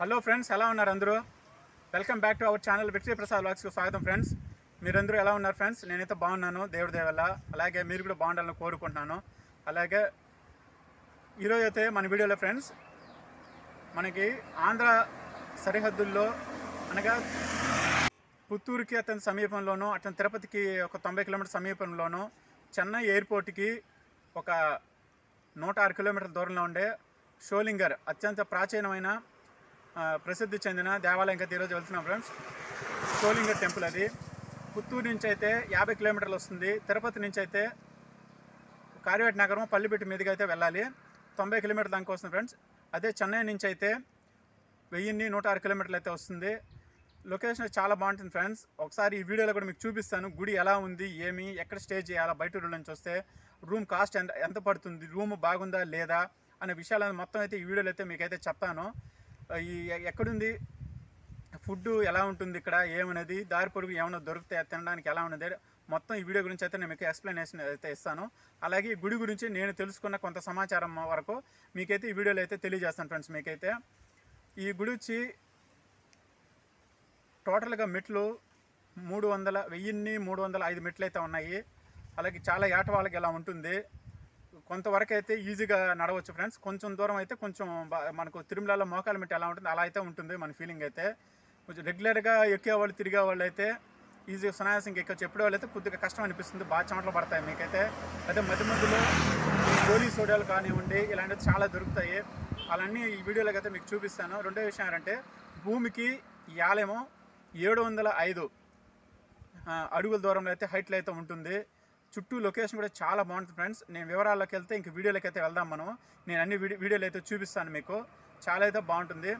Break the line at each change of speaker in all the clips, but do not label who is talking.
hello friends ఎలా ఉన్నారు అందరూ welcome back to our channel Victory Prasad వ్లాగ్స్కి స్వాగతం ఫ్రెండ్స్ మీరందరూ ఎలా ఉన్నారు ఫ్రెండ్స్ నేనైతే బాగున్నాను దేవుడి దేవల్ల అలాగే మీరు కూడా బాగుండాలని కోరుకుంటున్నాను అలాగే ఈరోజు అయితే మన వీడియోలో ఫ్రెండ్స్ మనకి ఆంధ్ర సరిహద్దుల్లో అనగా పుత్తూరుకి అతని సమీపంలోనూ అతని తిరుపతికి ఒక తొంభై కిలోమీటర్ సమీపంలోనూ చెన్నై ఎయిర్పోర్ట్కి ఒక నూట ఆరు కిలోమీటర్ల దూరంలో ఉండే షోలింగర్ అత్యంత ప్రాచీనమైన ప్రసిద్ధి చెందిన దేవాలయంకి ఈరోజు వెళ్తున్నాం ఫ్రెండ్స్ సోలింగ టెంపుల్ అది పుత్తూరు నుంచి అయితే యాభై కిలోమీటర్లు వస్తుంది తిరుపతి నుంచి అయితే కార్యవేట నగరం పల్లిపెట్టి మీదుగా అయితే వెళ్ళాలి తొంభై కిలోమీటర్ల దాకా వస్తుంది ఫ్రెండ్స్ అదే చెన్నై నుంచి అయితే వెయ్యిన్ని నూట ఆరు కిలోమీటర్లు అయితే వస్తుంది లొకేషన్ చాలా బాగుంటుంది ఫ్రెండ్స్ ఒకసారి ఈ వీడియోలో కూడా మీకు చూపిస్తాను గుడి ఎలా ఉంది ఏమి ఎక్కడ స్టే చేయాలా బయట ఊళ్ళ నుంచి వస్తే రూమ్ కాస్ట్ ఎంత ఎంత పడుతుంది రూమ్ బాగుందా లేదా అనే విషయాలను మొత్తం అయితే ఈ వీడియోలో అయితే మీకైతే చెప్తాను ఈ ఎక్కడుంది ఫుడ్ ఎలా ఉంటుంది ఇక్కడ ఏమనేది దారి పొడుగు ఏమైనా దొరుకుతాయి తినడానికి ఎలా ఉన్నది మొత్తం ఈ వీడియో గురించి అయితే నేను మీకు ఎక్స్ప్లెనేషన్ అయితే ఇస్తాను అలాగే ఈ గుడి గురించి నేను తెలుసుకున్న కొంత సమాచారం వరకు మీకైతే ఈ వీడియోలో అయితే తెలియజేస్తాను ఫ్రెండ్స్ మీకైతే ఈ గుడి వచ్చి టోటల్గా మెట్లు మూడు వందల వెయ్యిన్ని మూడు వందల ఐదు మెట్లు అయితే ఉన్నాయి అలాగే చాలా ఏటవాళ్ళకి ఇలా ఉంటుంది కొంతవరకు అయితే ఈజీగా నడవచ్చు ఫ్రెండ్స్ కొంచెం దూరం అయితే కొంచెం మనకు తిరుమలలో మోకాలు మిట్టి ఎలా ఉంటుంది అలా అయితే ఉంటుంది మన ఫీలింగ్ అయితే కొంచెం రెగ్యులర్గా ఎక్కేవాళ్ళు తిరిగే వాళ్ళు అయితే ఈజీగా సునాయాసంగా ఎక్కువ ఎప్పుడే వాళ్ళు అయితే కొద్దిగా కష్టం అనిపిస్తుంది బాగా చెమటలు పడతాయి మీకైతే అయితే మధ్య మధ్యలో గోలీ సోడాలు కానివ్వండి ఇలాంటివి చాలా దొరుకుతాయి అలాన్నీ ఈ వీడియోలోకి అయితే మీకు చూపిస్తాను రెండో విషయం ఏంటంటే భూమికి యాలేమో ఏడు వందల ఐదు అడుగుల దూరంలో అయితే హైట్లో అయితే ఉంటుంది చుట్టూ లొకేషన్ కూడా చాలా బాగుంటుంది ఫ్రెండ్స్ నేను వివరాల్లోకి వెళ్తే ఇంక వీడియోలోకి అయితే వెళ్దాం మనం నేను అన్ని వీడియోలు అయితే చూపిస్తాను మీకు చాలా అయితే బాగుంటుంది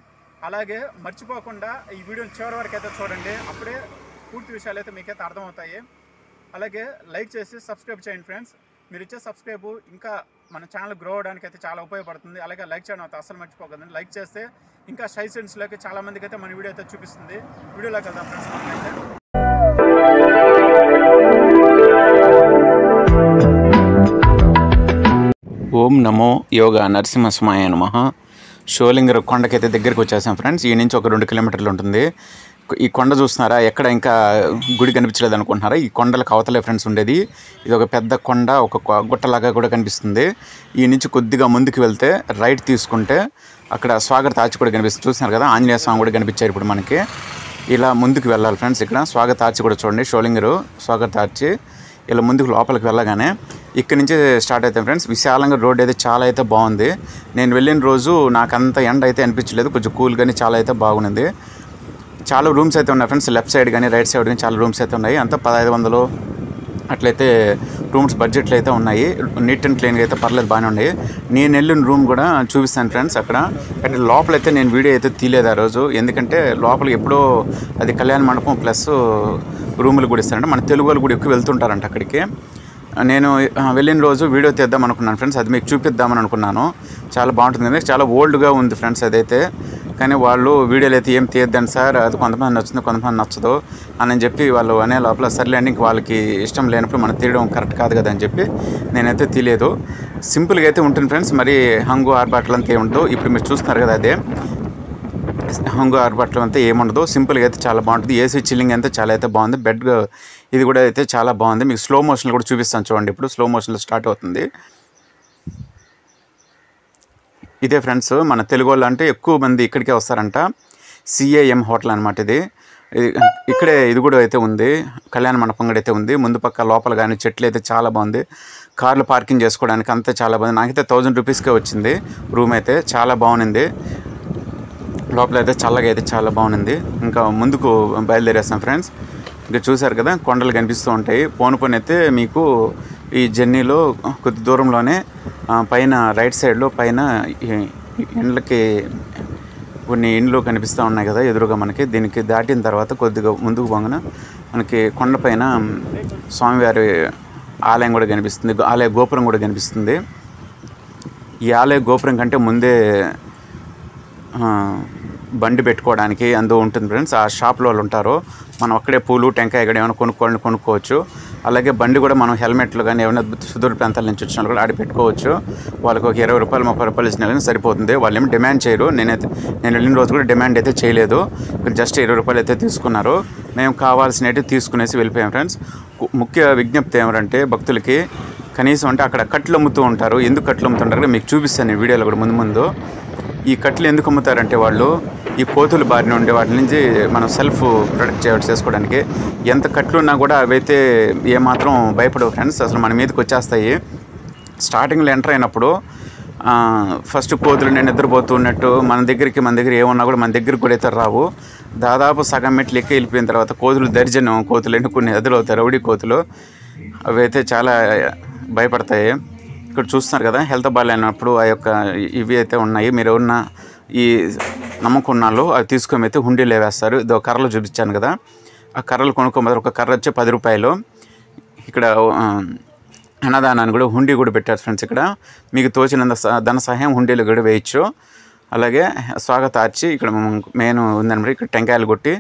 అలాగే మర్చిపోకుండా ఈ వీడియోని చివరి వరకు అయితే చూడండి అప్పుడే పూర్తి విషయాలు అయితే మీకైతే అర్థమవుతాయి అలాగే లైక్ చేసి సబ్స్క్రైబ్ చేయండి ఫ్రెండ్స్ మీరు ఇచ్చే సబ్స్క్రైబ్ ఇంకా మన ఛానల్ గ్రో అవడానికి అయితే చాలా ఉపయోగపడుతుంది అలాగే లైక్ చేయడం అయితే అసలు మర్చిపోకండి లైక్ చేస్తే ఇంకా సైసెన్స్లోకి చాలామందికి అయితే మన వీడియో అయితే చూపిస్తుంది వీడియోలోకి వెళ్దాం ఫ్రెండ్స్ మనమైతే ఓం నమో యోగ నరసింహస్మాయ నమ షోలింగర్ కొండకైతే దగ్గరికి వచ్చేసాం ఫ్రెండ్స్ ఈ నుంచి ఒక రెండు కిలోమీటర్లు ఉంటుంది ఈ కొండ చూస్తున్నారా ఎక్కడ ఇంకా గుడి కనిపించలేదు అనుకుంటున్నారా ఈ కొండలకు అవతలే ఫ్రెండ్స్ ఉండేది ఇది ఒక పెద్ద కొండ ఒక గుట్టలాగా కూడా కనిపిస్తుంది ఈ నుంచి కొద్దిగా ముందుకు వెళ్తే రైట్ తీసుకుంటే అక్కడ స్వాగత ఆచి కూడా కనిపిస్తుంది చూస్తున్నారు కదా ఆంజనేయ స్వామి కూడా కనిపించారు ఇప్పుడు మనకి ఇలా ముందుకు వెళ్ళాలి ఫ్రెండ్స్ ఇక్కడ స్వాగత ఆచి కూడా చూడండి షోలింగరు స్వాగత ఆర్చి ఇలా ముందుకు లోపలికి వెళ్ళగానే ఇక్కడ నుంచి స్టార్ట్ అవుతాం ఫ్రెండ్స్ విశాలంగా రోడ్ అయితే చాలా అయితే బాగుంది నేను వెళ్ళిన రోజు నాకు అంత ఎండ అయితే అనిపించలేదు కొంచెం కూల్గానే చాలా అయితే బాగుంది చాలా రూమ్స్ అయితే ఉన్నాయి ఫ్రెండ్స్ లెఫ్ట్ సైడ్ కానీ రైట్ సైడ్ కానీ చాలా రూమ్స్ అయితే ఉన్నాయి అంతా పదహైదు వందలు అట్లయితే రూమ్స్ బడ్జెట్లు అయితే ఉన్నాయి నీట్ అండ్ క్లీన్గా అయితే పర్లేదు బాగానే ఉన్నాయి నేను వెళ్ళిన రూమ్ కూడా చూపిస్తాను ఫ్రెండ్స్ అక్కడ అంటే లోపలైతే నేను వీడియో అయితే తీయలేదు ఆ రోజు ఎందుకంటే లోపల ఎప్పుడో అది కళ్యాణ మండపం ప్లస్ రూములు కూడా ఇస్తారంటే మన తెలుగు వాళ్ళు కూడా ఎక్కువ వెళ్తుంటారంట అక్కడికి నేను వెళ్ళిన రోజు వీడియో తీద్దాం అనుకున్నాను ఫ్రెండ్స్ అది మీకు చూపిద్దామని అనుకున్నాను చాలా బాగుంటుంది కదా చాలా ఓల్డ్గా ఉంది ఫ్రెండ్స్ అదైతే కానీ వాళ్ళు వీడియోలు అయితే ఏం తీయద్దండి సార్ అది కొంతమంది నచ్చుతుంది కొంతమంది నచ్చదు అని చెప్పి వాళ్ళు అనే లోపల సర్లే అండి వాళ్ళకి ఇష్టం లేనప్పుడు మనం తీయడం కరెక్ట్ కాదు కదా అని చెప్పి నేనైతే తీయలేదు సింపుల్గా అయితే ఉంటుంది ఫ్రెండ్స్ మరి హంగు ఆర్బాట్లు అంతే ఉండవు ఇప్పుడు మీరు చూస్తున్నారు కదా అదే హంగు ఆర్బట్టలు అంతా ఏముండదు సింపుల్గా అయితే చాలా బాగుంటుంది ఏసీ చిల్లింగ్ అంతా చాలా అయితే బాగుంది బెడ్ ఇది కూడా అయితే చాలా బాగుంది మీకు స్లో మోషన్లో కూడా చూపిస్తాను చూడండి ఇప్పుడు స్లో మోషన్లో స్టార్ట్ అవుతుంది ఇదే ఫ్రెండ్స్ మన తెలుగు వాళ్ళు అంటే ఎక్కువ మంది ఇక్కడికే వస్తారంట సిఏఎం హోటల్ అనమాట ఇది ఇక్కడే ఇది కూడా అయితే ఉంది కళ్యాణ మండపం కూడా అయితే ఉంది ముందు పక్క లోపల కానీ చెట్లు అయితే చాలా బాగుంది కార్లు పార్కింగ్ చేసుకోవడానికి అంతా చాలా బాగుంది నాకైతే థౌజండ్ రూపీస్కే వచ్చింది రూమ్ అయితే చాలా బాగుంది లోపల అయితే చల్లగా అయితే చాలా బాగుంది ఇంకా ముందుకు బయలుదేరేస్తాం ఫ్రెండ్స్ ఇంకా చూశారు కదా కొండలు కనిపిస్తూ ఉంటాయి పోను అయితే మీకు ఈ జర్నీలో కొద్ది దూరంలోనే పైన రైట్ సైడ్లో పైన ఇండ్లకి కొన్ని ఇండ్లు కనిపిస్తూ ఉన్నాయి కదా ఎదురుగా మనకి దీనికి దాటిన తర్వాత కొద్దిగా ముందుకు పోగాన మనకి కొండపైన స్వామివారి ఆలయం కూడా కనిపిస్తుంది ఆలయ గోపురం కూడా కనిపిస్తుంది ఈ ఆలయ గోపురం కంటే ముందే బండి పెట్టుకోవడానికి అందు ఉంటుంది ఫ్రెండ్స్ ఆ షాప్లో వాళ్ళు ఉంటారు మనం అక్కడే పూలు టెంకాయ ఇక్కడ ఏమైనా కొనుక్కోవాలని కొనుక్కోవచ్చు అలాగే బండి కూడా మనం హెల్మెట్లు కానీ ఏమైనా సుదూర ప్రాంతాల నుంచి వచ్చిన వాళ్ళు కూడా ఆడి పెట్టుకోవచ్చు వాళ్ళకి ఒక ఇరవై రూపాయలు ముప్పై రూపాయలు ఇచ్చినా కానీ సరిపోతుంది వాళ్ళు ఏమి డిమాండ్ చేయరు నేనైతే నేను వెళ్ళిన రోజు కూడా డిమాండ్ అయితే చేయలేదు జస్ట్ ఇరవై రూపాయలు అయితే తీసుకున్నారు మేము కావాల్సినవి తీసుకునేసి వెళ్ళిపోయాం ఫ్రెండ్స్ ముఖ్య విజ్ఞప్తి ఏమంటే భక్తులకి కనీసం అంటే అక్కడ కట్లు అమ్ముతూ ఉంటారు ఎందుకు కట్లు అమ్ముతుంటారు మీకు చూపిస్తాను వీడియోలో కూడా ముందు ముందు ఈ కట్లు ఎందుకు అమ్ముతారంటే వాళ్ళు ఈ కోతులు బారిన ఉండే వాటి నుంచి మనం సెల్ఫ్ ప్రొటెక్ట్ చేయ చేసుకోవడానికి ఎంత కట్లు ఉన్నా కూడా అవైతే ఏమాత్రం భయపడవు ఫ్రెండ్స్ అసలు మన మీదకి వచ్చేస్తాయి స్టార్టింగ్లో ఎంటర్ అయినప్పుడు ఫస్ట్ కోతులు నేను నిద్రపోతూ ఉన్నట్టు మన దగ్గరికి మన దగ్గర ఏమున్నా కూడా మన దగ్గరికి కూడా అయితే రావు దాదాపు సగం మెట్లు ఎక్కి వెళ్ళిపోయిన తర్వాత కోతులు దర్జనం కోతులు ఎన్నుకుని ఎదురవుతాయి రౌడీ కోతులు అవి అయితే చాలా భయపడతాయి ఇక్కడ చూస్తున్నారు కదా హెల్త్ బాగాలేనప్పుడు ఆ యొక్క ఇవి అయితే ఉన్నాయి మీరు ఉన్న ఈ నమ్మకున్నాళ్ళు అవి తీసుకొని అయితే హుండీలో వేస్తారు ఇదో కర్రలు చూపించాను కదా ఆ కర్రలు కొనుక్కోమని ఒక కర్ర వచ్చి పది రూపాయలు ఇక్కడ అన్నదానాన్ని కూడా హుండీ కూడా పెట్టారు ఫ్రెండ్స్ ఇక్కడ మీకు తోచినంత ధన సహాయం హుండీలు కూడా వేయచ్చు అలాగే స్వాగతార్చి ఇక్కడ మెయిన్ ఉందనమాట ఇక్కడ టెంకాయలు కొట్టి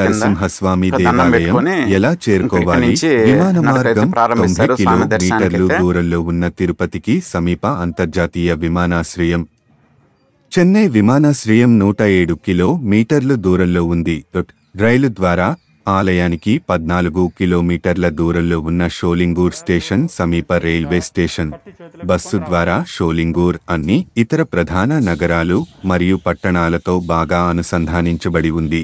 నరసింహస్వామి దేవాలయం ఎలా చేరుకోవాలి విమాన మార్గం ప్రారంభిస్తారు స్వామి
దూరంలో ఉన్న తిరుపతికి సమీప అంతర్జాతీయ విమానాశ్రయం చెన్నై విమానాశ్రయం నూట ఏడు కిలోమీటర్లు దూరంలో ఉంది రైలు ద్వారా ఆలయానికి పద్నాలుగు కిలోమీటర్ల దూరంలో ఉన్న షోలింగూర్ స్టేషన్ సమీప రైల్వే స్టేషన్ బస్సు ద్వారా షోలింగూర్ అన్ని ఇతర ప్రధాన నగరాలు మరియు పట్టణాలతో బాగా అనుసంధానించబడి ఉంది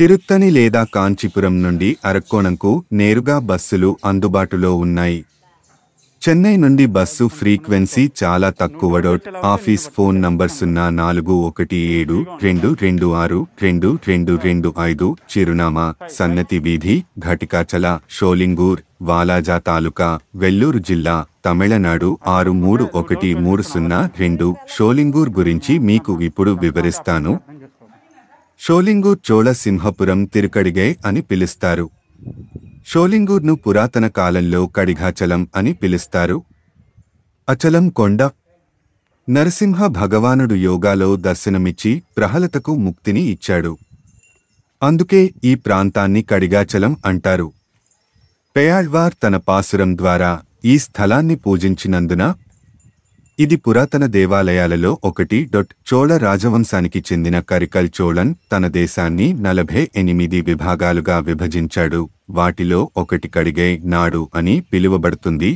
తిరుత్తని లేదా కాంచీపురం నుండి అరక్కోణంకు నేరుగా బస్సులు అందుబాటులో ఉన్నాయి చెన్నై నుండి బస్సు ఫ్రీక్వెన్సీ చాలా తక్కువ డోట్ ఆఫీస్ ఫోన్ నంబర్ సున్నా నాలుగు ఒకటి ఏడు రెండు రెండు ఆరు రెండు రెండు రెండు ఐదు చిరునామా సన్నతి వీధి ఘటికాచల షోలింగూర్ వాలాజా తాలూకా వెల్లూరు జిల్లా తమిళనాడు ఆరు మూడు ఒకటి మూడు సున్నా రెండు షోలింగూర్ గురించి మీకు ఇప్పుడు వివరిస్తాను షోలింగూర్ చోళ సింహపురం తిరుకడిగే అని పిలుస్తారు షోలింగూర్ను పురాతన కాలంలో కడిఘాచలం అని పిలుస్తారు అచలం కొండ నరసింహ భగవానుడు యోగాలో దర్శనమిచ్చి ప్రహలతకు ముక్తిని ఇచ్చాడు అందుకే ఈ ప్రాంతాన్ని కడిగాచలం అంటారు పెయాళ్వార్ తన పాసురం ద్వారా ఈ స్థలాన్ని పూజించినందున ఇది పురాతన దేవాలయాలలో ఒకటి డొట్ చోళ రాజవంశానికి చెందిన కరికల్ చోళన్ తన దేశాన్ని నలభై ఎనిమిది విభాగాలుగా విభజించాడు వాటిలో ఒకటి కడిగై నాడు అని పిలువబడుతుంది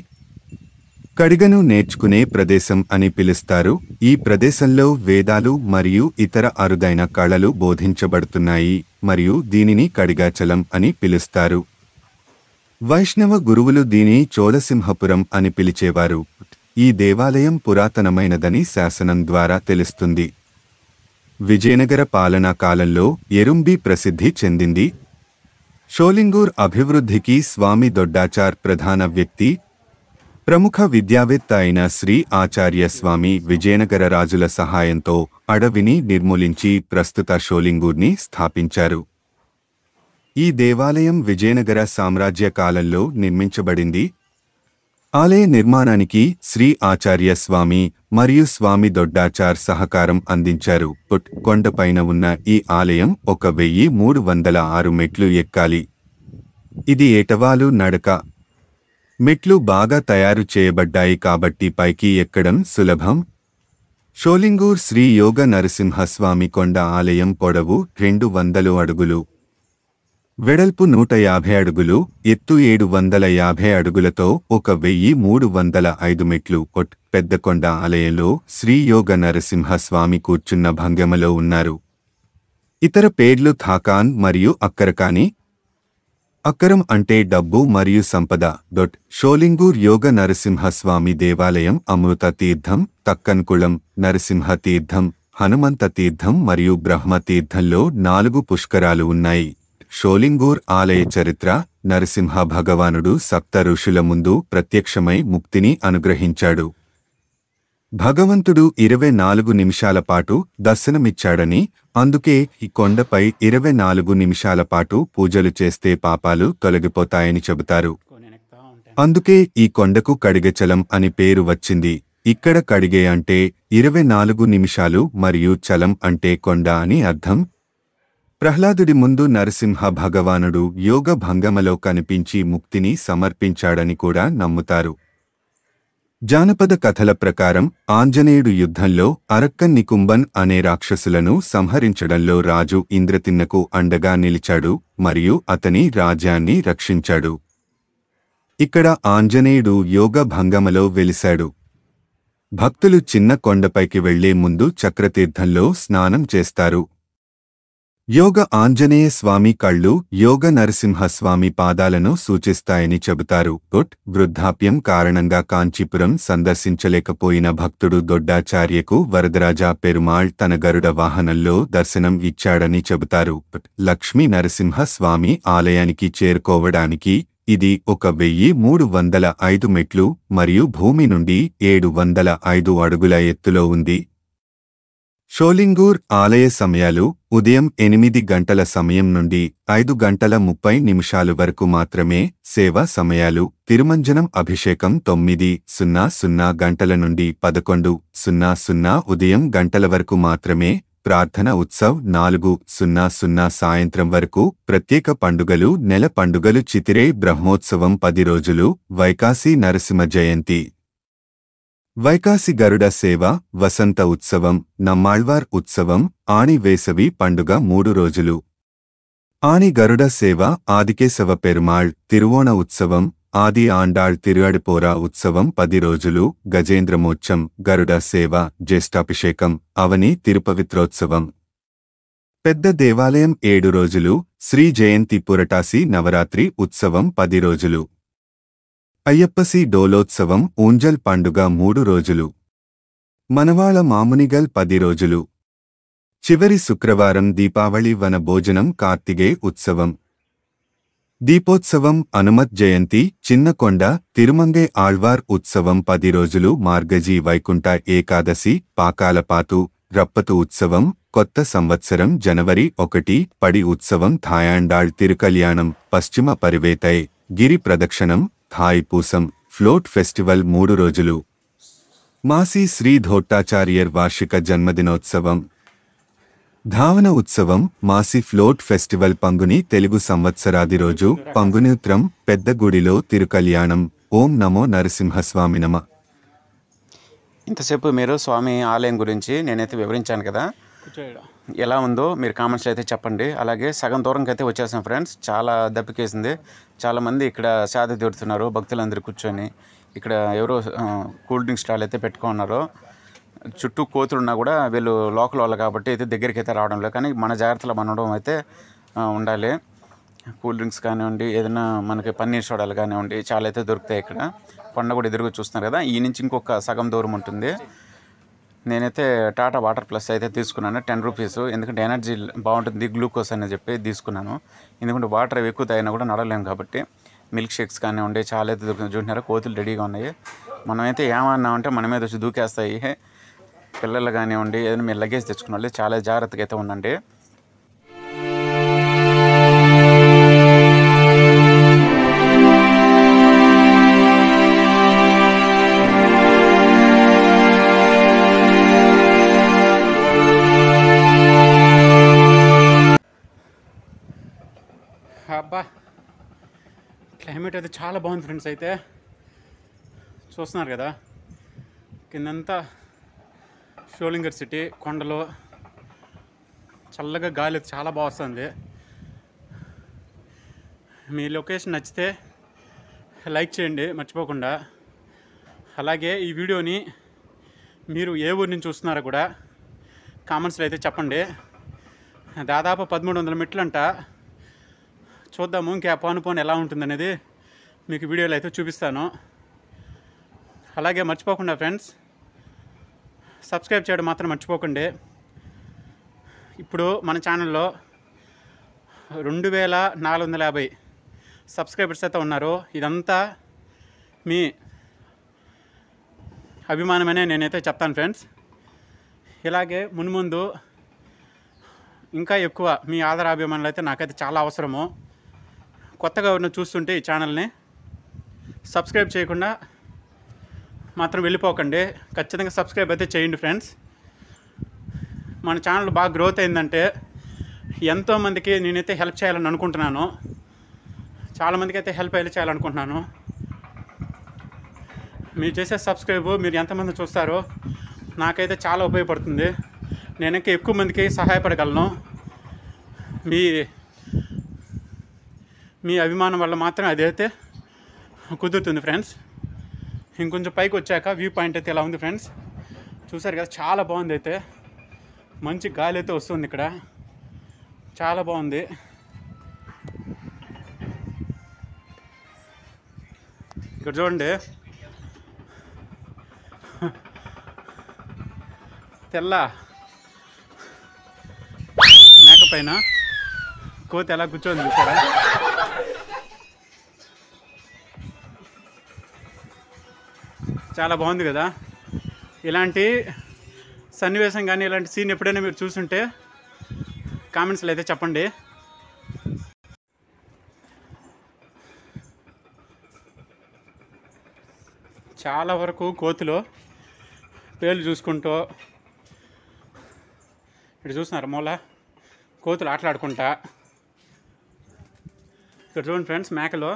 కడిగను నేర్చుకునే ప్రదేశం అని పిలుస్తారు ఈ ప్రదేశంలో వేదాలు మరియు ఇతర అరుదైన కళలు బోధించబడుతున్నాయి మరియు దీనిని కడిగాచలం అని పిలుస్తారు వైష్ణవ గురువులు దీని చోళసింహపురం అని పిలిచేవారు ఈ దేవాలయం పురాతనమైనదని శాసనం ద్వారా తెలుస్తుంది విజయనగర పాలనా కాలంలో ఎరుంబి ప్రసిద్ధి చెందింది షోలింగూర్ అభివృద్ధికి స్వామి దొడ్డాచార్ ప్రధాన వ్యక్తి ప్రముఖ విద్యావేత్త అయిన శ్రీ ఆచార్య స్వామి విజయనగర రాజుల సహాయంతో అడవిని నిర్మూలించి ప్రస్తుత షోలింగూర్ని స్థాపించారు ఈ దేవాలయం విజయనగర సామ్రాజ్య కాలంలో నిర్మించబడింది ఆలయ నిర్మాణానికి శ్రీ ఆచార్య స్వామి మరియు స్వామి దొడ్డాచార్ సహకారం అందించారు కొండపైన ఉన్న ఈ ఆలయం ఒక వెయ్యి మూడు వందల ఆరు మెట్లు ఎక్కాలి ఇది ఏటవాలు నడక మెట్లు బాగా తయారు చేయబడ్డాయి కాబట్టి పైకి ఎక్కడం సులభం షోలింగూర్ శ్రీ యోగ నరసింహస్వామి కొండ ఆలయం పొడవు రెండు వందలు అడుగులు వెడల్పు నూట యాభై అడుగులు ఎత్తు ఏడు వందల యాభై అడుగులతో ఒక వెయ్యి మూడు వందల ఐదు మెట్లు ఒట్ పెద్దకొండ ఆలయంలో శ్రీయోగ నరసింహస్వామి కూర్చున్న భంగమలో ఉన్నారు ఇతర పేర్లు థాకాన్ మరియు అక్కరకాని అక్కరం అంటే డబ్బు మరియు సంపద డొట్ షోలింగూర్ యోగ నరసింహస్వామి దేవాలయం అమృత తీర్థం తక్కన్కుళం నరసింహ తీర్థం హనుమంత తీర్థం మరియు బ్రహ్మతీర్థంలో నాలుగు పుష్కరాలు ఉన్నాయి షోలింగూర్ ఆలయ చరిత్ర నరసింహ భగవానుడు సప్త ఋషుల ముందు ప్రత్యక్షమై ముక్తిని అనుగ్రహించాడు భగవంతుడు ఇరవై నాలుగు నిమిషాల పాటు దర్శనమిచ్చాడని అందుకే ఈ కొండపై ఇరవై నాలుగు నిమిషాల పాటు పూజలు చేస్తే పాపాలు తొలగిపోతాయని చెబుతారు అందుకే ఈ కొండకు కడిగచలం అని పేరు వచ్చింది ఇక్కడ కడిగే అంటే ఇరవై నాలుగు నిమిషాలు మరియు చలం అంటే కొండ అని అర్థం ప్రహ్లాదుడి ముందు నరసింహ భగవానుడు యోగ భంగమలో కనిపించి ముక్తిని సమర్పించాడని కూడా నమ్ముతారు జానపద కథల ప్రకారం ఆంజనేయుడు యుద్ధంలో అరక్కన్ నికుంబన్ అనే రాక్షసులను సంహరించడంలో రాజు ఇంద్రతిన్నకు అండగా నిలిచాడు మరియు అతని రాజ్యాన్ని రక్షించాడు ఇక్కడ ఆంజనేయుడు యోగ భంగమలో వెలిశాడు భక్తులు చిన్న కొండపైకి వెళ్లే ముందు చక్రతీర్థంలో స్నానం చేస్తారు యోగ ఆంజనేయ స్వామి కళ్ళు యోగ నరసింహస్వామి పాదాలను సూచిస్తాయని చెబుతారు గుట్ వృద్ధాప్యం కారణంగా కాంచీపురం సందర్శించలేకపోయిన భక్తుడు దొడ్డాచార్యకు వరదరాజా పెరుమాళ్ తన గరుడ వాహనంలో దర్శనం ఇచ్చాడని చెబుతారు లక్ష్మీ నరసింహస్వామి ఆలయానికి చేరుకోవడానికి ఇది ఒక వెయ్యి మూడు వందల ఐదు మెట్లు మరియు భూమి నుండి ఏడు వందల ఐదు అడుగుల ఎత్తులో ఉంది షోలింగూర్ ఆలయ సమయాలు ఉదయం ఎనిమిది గంటల సమయం నుండి ఐదు గంటల ముప్పై నిమిషాలు వరకు మాత్రమే సేవా సమయాలు తిరుమంజనం అభిషేకం తొమ్మిది సున్నా సున్నా గంటల నుండి పదకొండు సున్నా సున్నా ఉదయం గంటల వరకు మాత్రమే ప్రార్థన ఉత్సవ్ నాలుగు సున్నా సున్నా సాయంత్రం వరకు ప్రత్యేక పండుగలు నెల పండుగలు చితిరే బ్రహ్మోత్సవం పది రోజులు వైకాసి నరసింహ జయంతి వైకాసి గరుడ సేవ వసంత ఉత్సవం నమ్మాళ్వార్ ఉత్సవం ఆణి వేసవి పండుగ మూడు రోజులు ఆణి గరుడ సేవ ఆదికేశవ పెరుమాళ్ తిరువోణ ఉత్సవం ఆది ఆండాళ్ తిరుగడిపోరా ఉత్సవం పది రోజులు గజేంద్రమోచ్చం గరుడ సేవ జ్యేష్ఠాభిషేకం అవని తిరుపవిత్రోత్సవం పెద్ద దేవాలయం ఏడు రోజులు శ్రీ జయంతి పురటాసి నవరాత్రి ఉత్సవం పది రోజులు అయ్యప్పసి డోలోత్సవం ఊంజల్ పండుగ మూడు రోజులు మనవాళ మామునిగల్ పది రోజులు చివరి శుక్రవారం దీపావళి వన భోజనం కార్తిగే ఉత్సవం దీపోత్సవం హనుమత్ జయంతి చిన్నకొండ తిరుమంగే ఆళ్వార్ ఉత్సవం పది రోజులు మార్గజీ వైకుంఠ ఏకాదశి పాకాలపాతు రప్పతు ఉత్సవం కొత్త సంవత్సరం జనవరి ఒకటి పడి ఉత్సవం థాయాండాళ్ తిరుకల్యాణం పశ్చిమ పరివేతై గిరి ప్రదక్షిణం థాయ్ పూసం ఫ్లోట్ ఫెస్టివల్ మూడు రోజులు మాసీ శ్రీ ధోట్టాచార్యర్ వార్షిక జన్మదినోత్సవం ధావన ఉత్సవం మాసి ఫ్లోట్ ఫెస్టివల్ పంగుని తెలుగు సంవత్సరాది రోజు పంగునిత్రం పెద్ద గుడిలో తిరుకల్యాణం ఓం నమో నరసింహస్వామి నమ
ఇంతసేపు మీరు స్వామి ఆలయం గురించి నేనైతే వివరించాను కదా ఎలా ఉందో మీరు కామెంట్స్లో అయితే చెప్పండి అలాగే సగం దూరంకి అయితే వచ్చేసాం ఫ్రెండ్స్ చాలా దప్పికేసింది చాలామంది ఇక్కడ శాద తీరుతున్నారు భక్తులందరూ కూర్చొని ఇక్కడ ఎవరో కూల్ డ్రింక్ స్టాల్ అయితే పెట్టుకున్నారు చుట్టూ కోతులు ఉన్నా కూడా వీళ్ళు లోకల్ వాళ్ళు కాబట్టి అయితే దగ్గరికి అయితే రావడం లేదు కానీ మన జాగ్రత్తలు మనడం అయితే ఉండాలి కూల్ డ్రింక్స్ కానివ్వండి ఏదైనా మనకి పన్నీర్ సోడాలు కానివ్వండి చాలా అయితే దొరుకుతాయి ఇక్కడ కొండ కూడా ఎదురుగా చూస్తున్నారు కదా ఈ నుంచి ఇంకొక సగం దూరం ఉంటుంది నేనైతే టాటా వాటర్ ప్లస్ అయితే తీసుకున్నాను టెన్ రూపీస్ ఎందుకంటే ఎనర్జీ బాగుంటుంది గ్లూకోజ్ అని చెప్పి తీసుకున్నాను ఎందుకంటే వాటర్ ఎక్కువ తాగినా కూడా నడలేము కాబట్టి మిల్క్ షేక్స్ కానీ ఉండే చాలా అయితే దొరుకుతుంది చూసినారు కోతులు రెడీగా ఉన్నాయి మనమైతే ఏమన్నామంటే మన మీద వచ్చి దూకేస్తాయి పిల్లలు కానివ్వండి ఏదైనా మీరు లగేజ్ తెచ్చుకున్న వాళ్ళు చాలా జాగ్రత్తగా అయితే ఉండండి క్లైమేట్ అయితే చాలా బాగుంది ఫ్రెండ్స్ అయితే చూస్తున్నారు కదా కిందంతా షోలింగర్ సిటీ కొండలో చల్లగా గాలి చాలా బాగా వస్తుంది మీ లొకేషన్ నచ్చితే లైక్ చేయండి మర్చిపోకుండా అలాగే ఈ వీడియోని మీరు ఏ ఊరి నుంచి చూస్తున్నారో కూడా కామెంట్స్లో అయితే చెప్పండి దాదాపు పదమూడు వందల అంట చూద్దాము ఇంకా పోను పోను ఎలా ఉంటుందనేది మీకు వీడియోలో అయితే చూపిస్తాను అలాగే మర్చిపోకుండా ఫ్రెండ్స్ సబ్స్క్రైబ్ చేయడం మాత్రం మర్చిపోకండి ఇప్పుడు మన ఛానల్లో రెండు వేల నాలుగు వందల యాభై సబ్స్క్రైబర్స్ అయితే ఉన్నారు ఇదంతా మీ అభిమానమనే నేనైతే చెప్తాను ఫ్రెండ్స్ ఇలాగే మున్ముందు ఇంకా ఎక్కువ మీ ఆధార అభిమానులు అయితే నాకైతే చాలా అవసరము కొత్తగా ఉన్న చూస్తుంటే ఈ ఛానల్ని సబ్స్క్రైబ్ చేయకుండా మాత్రం వెళ్ళిపోకండి ఖచ్చితంగా సబ్స్క్రైబ్ అయితే చేయండి ఫ్రెండ్స్ మన ఛానల్ బాగా గ్రోత్ అయిందంటే ఎంతోమందికి నేనైతే హెల్ప్ చేయాలని అనుకుంటున్నాను చాలామందికి అయితే హెల్ప్ అయితే చేయాలనుకుంటున్నాను మీరు చేసే సబ్స్క్రైబ్ మీరు ఎంతమంది చూస్తారో నాకైతే చాలా ఉపయోగపడుతుంది నేను ఇంకా ఎక్కువ మందికి సహాయపడగలను మీ మీ అభిమానం వల్ల మాత్రం అదైతే కుదురుతుంది ఫ్రెండ్స్ ఇంకొంచెం పైకి వచ్చాక వ్యూ పాయింట్ అయితే ఇలా ఉంది ఫ్రెండ్స్ చూసారు కదా చాలా బాగుంది అయితే మంచి గాలి అయితే వస్తుంది ఇక్కడ చాలా బాగుంది ఇక్కడ చూడండి తెల్ల మేక పైన కోతి ఎలా కూర్చోంది చూసారా చాలా బాగుంది కదా ఇలాంటి సన్నివేశం కానీ ఇలాంటి సీన్ ఎప్పుడైనా మీరు చూసుంటే కామెంట్స్లో అయితే చెప్పండి చాలా వరకు కోతులు పేర్లు చూసుకుంటూ ఇటు చూస్తున్నారు మూల కోతులు ఆటలాడుకుంటా ఇక్కడ చూడండి ఫ్రెండ్స్ మేకలు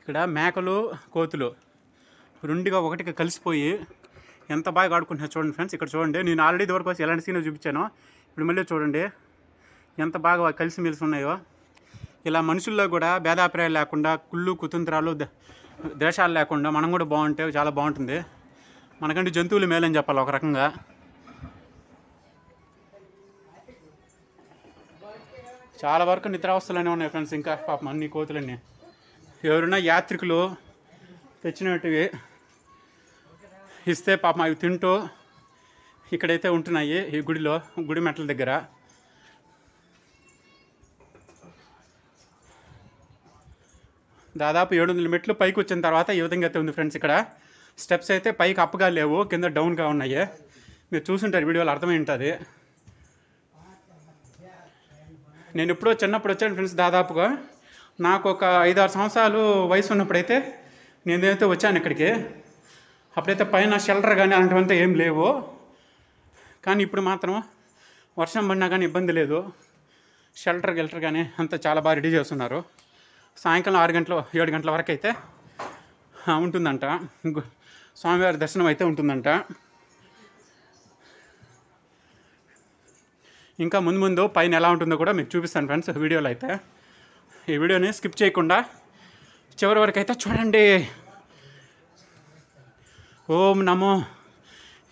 ఇక్కడ మేకలు కోతులు రెండుగా ఒకటిగా కలిసిపోయి ఎంత బాగా ఆడుకుంటున్నా చూడండి ఫ్రెండ్స్ ఇక్కడ చూడండి నేను ఆల్రెడీ ఇది వచ్చి ఎలాంటి సీన్ చూపించాను ఇప్పుడు మళ్ళీ చూడండి ఎంత బాగా కలిసిమెలిసి ఉన్నాయో ఇలా మనుషుల్లో కూడా భేదాభిప్రాయాలు లేకుండా కుళ్ళు కుతంత్రాలు దేశాలు లేకుండా మనం కూడా బాగుంటే చాలా బాగుంటుంది మనకంటే జంతువులు మేలని చెప్పాలి ఒక రకంగా చాలా వరకు నిద్రావస్థలనే ఉన్నాయి ఫ్రెండ్స్ ఇంకా పాపం అన్ని కోతులన్నీ ఎవరైనా యాత్రికులు తెచ్చినట్టువి ఇస్తే పాపం అవి తింటూ ఇక్కడైతే ఉంటున్నాయి ఈ గుడిలో గుడి మెట్ల దగ్గర దాదాపు ఏడు వందల మెట్లు పైకి వచ్చిన తర్వాత ఈ విధంగా అయితే ఉంది ఫ్రెండ్స్ ఇక్కడ స్టెప్స్ అయితే పైకి అప్గా లేవు కింద డౌన్గా ఉన్నాయి మీరు చూసుంటారు వీడియోలో అర్థమై ఉంటుంది నేను ఎప్పుడో చిన్నప్పుడు వచ్చాను ఫ్రెండ్స్ దాదాపుగా నాకు ఒక ఐదారు సంవత్సరాలు వయసు ఉన్నప్పుడైతే నేనైతే వచ్చాను ఇక్కడికి అప్పుడైతే పైన షెల్టర్ కానీ అలాంటివంతా ఏం లేవు కానీ ఇప్పుడు మాత్రం వర్షం పడినా కానీ ఇబ్బంది లేదు షెల్టర్ గెల్టర్ కానీ అంతా చాలా బాగా రెడీ చేస్తున్నారు సాయంకాలం ఆరు గంటల ఏడు గంటల వరకు అయితే ఉంటుందంట స్వామివారి దర్శనం అయితే ఉంటుందంట ఇంకా ముందు ముందు పైన ఎలా ఉంటుందో కూడా మీకు చూపిస్తాను ఫ్రెండ్స్ వీడియోలో అయితే ఈ వీడియోని స్కిప్ చేయకుండా చివరి వరకు అయితే చూడండి ఓం నమో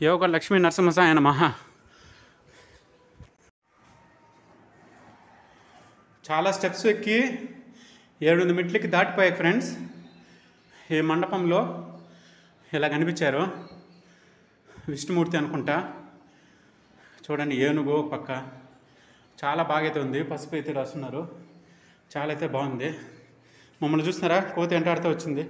యోగ లక్ష్మీ నరసింహసాయ నమ చాలా స్టెప్స్ ఎక్కి ఏడొంది మెట్లకి దాటిపోయాయి ఫ్రెండ్స్ ఈ మండపంలో ఇలా కనిపించారు విష్ణుమూర్తి అనుకుంటా చూడండి ఏనుగు పక్క చాలా బాగా అయితే ఉంది పసుపు అయితే రాస్తున్నారు చాలా అయితే బాగుంది మమ్మల్ని చూస్తున్నారా కోతి ఎంటాడుతూ వచ్చింది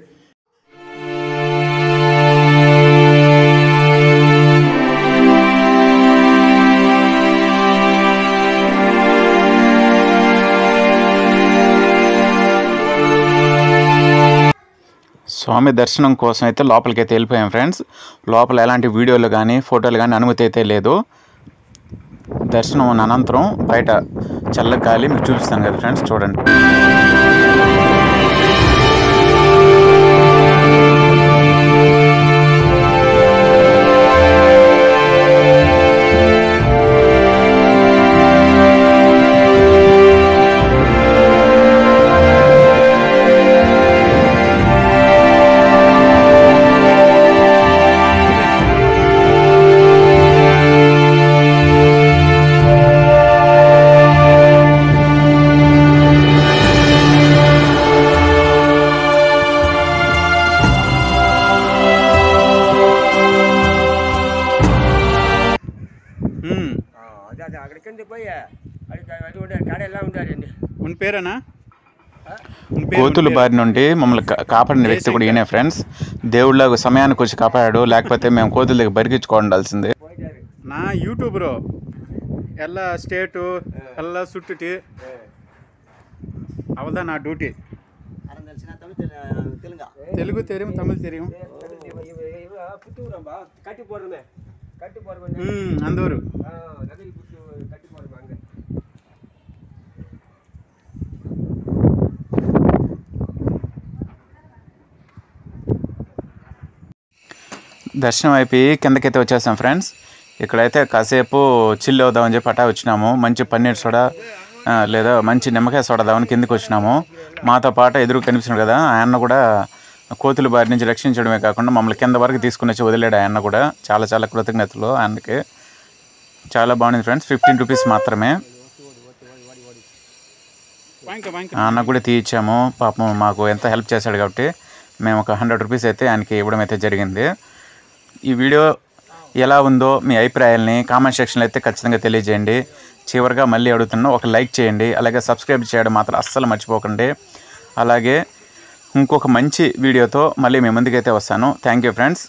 స్వామి దర్శనం కోసం అయితే లోపలికి అయితే వెళ్ళిపోయాం ఫ్రెండ్స్ లోపల ఎలాంటి వీడియోలు కానీ ఫోటోలు కానీ అనుమతి అయితే లేదు దర్శనం అనంతరం బయట చల్లగాలి మీకు చూపిస్తాను కదా ఫ్రెండ్స్ చూడండి పేరేనా కోతులు బారి నుండి మమ్మల్ని కాపాడిన వ్యక్తి కూడా ఈయనే ఫ్రెండ్స్ దేవుళ్ళకు సమయానికి వచ్చి కాపాడాడు లేకపోతే మేము కోతుల దగ్గర బరిగించుకోవాల్సిందే నా యూట్యూబ్రో ఎలా స్టేటు ఎలా ಸುಟ್ಟಿಟ್ಟು అవదా నా డ్యూటీ తెలుగు తెరియం తమిళ తెరియం అందరు దర్శనం అయిపోయి కిందకైతే వచ్చేసాం ఫ్రెండ్స్ ఇక్కడైతే కాసేపు చిల్లు అవుదామని చెప్పి అటా వచ్చినాము మంచి పన్నీర్ సోడా లేదా మంచి నిమ్మకాయ సోడా దామని కిందకి వచ్చినాము మాతో పాటు ఎదురు కనిపిస్తున్నాడు కదా ఆయన కూడా కోతుల బారి నుంచి రక్షించడమే కాకుండా మమ్మల్ని కింద వరకు తీసుకుని వచ్చి వదిలేడు ఆయన కూడా చాలా చాలా కృతజ్ఞతలు ఆయనకి చాలా బాగుంది ఫ్రెండ్స్ ఫిఫ్టీన్ రూపీస్ మాత్రమే అన్న కూడా తీయించాము పాపం మాకు ఎంత హెల్ప్ చేశాడు కాబట్టి మేము ఒక హండ్రెడ్ రూపీస్ అయితే ఆయనకి ఇవ్వడం అయితే జరిగింది ఈ వీడియో ఎలా ఉందో మీ అభిప్రాయాల్ని కామెంట్ సెక్షన్లో అయితే ఖచ్చితంగా తెలియజేయండి చివరిగా మళ్ళీ అడుగుతున్నాను ఒక లైక్ చేయండి అలాగే సబ్స్క్రైబ్ చేయడం మాత్రం అస్సలు మర్చిపోకండి అలాగే ఇంకొక మంచి వీడియోతో మళ్ళీ మీ ముందుకైతే వస్తాను థ్యాంక్ ఫ్రెండ్స్